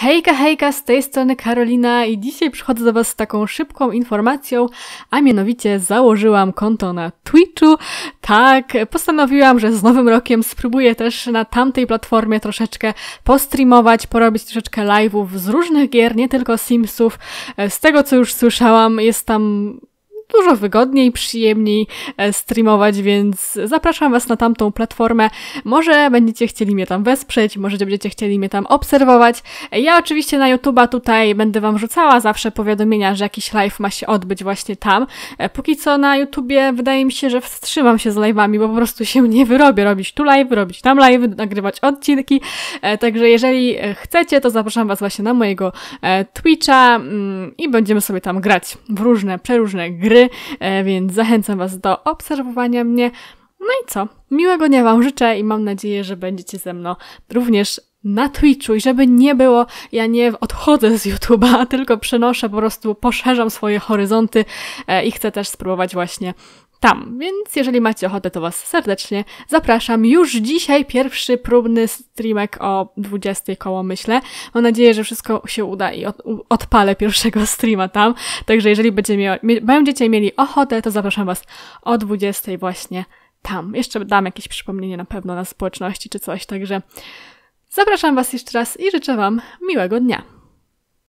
Hejka, hejka, z tej strony Karolina i dzisiaj przychodzę do Was z taką szybką informacją, a mianowicie założyłam konto na Twitchu. Tak, postanowiłam, że z nowym rokiem spróbuję też na tamtej platformie troszeczkę postreamować, porobić troszeczkę live'ów z różnych gier, nie tylko Simsów. E, z tego co już słyszałam, jest tam dużo wygodniej, przyjemniej e, streamować, więc zapraszam Was na tamtą platformę. Może będziecie chcieli mnie tam wesprzeć, może będziecie chcieli mnie tam obserwować. Ja oczywiście na YouTube'a tutaj będę Wam rzucała zawsze powiadomienia, że jakiś live ma się odbyć właśnie tam. E, póki co na YouTubie wydaje mi się, że wstrzymam się z live'ami, bo po prostu się nie wyrobię robić tu live, robić tam live, nagrywać odcinki. E, także jeżeli chcecie, to zapraszam Was właśnie na mojego Twitcha mm, i będziemy sobie tam grać w różne, przeróżne gry E, więc zachęcam Was do obserwowania mnie. No i co? Miłego dnia Wam życzę i mam nadzieję, że będziecie ze mną również na Twitchu i żeby nie było, ja nie odchodzę z YouTube'a, tylko przenoszę, po prostu poszerzam swoje horyzonty e, i chcę też spróbować właśnie tam. Więc jeżeli macie ochotę, to Was serdecznie zapraszam. Już dzisiaj pierwszy próbny streamek o 20 koło, myślę. Mam nadzieję, że wszystko się uda i odpalę pierwszego streama tam. Także jeżeli będziecie, mieli, będziecie mieli ochotę, to zapraszam Was o 20 właśnie tam. Jeszcze dam jakieś przypomnienie na pewno na społeczności czy coś, także Zapraszam Was jeszcze raz i życzę Wam miłego dnia.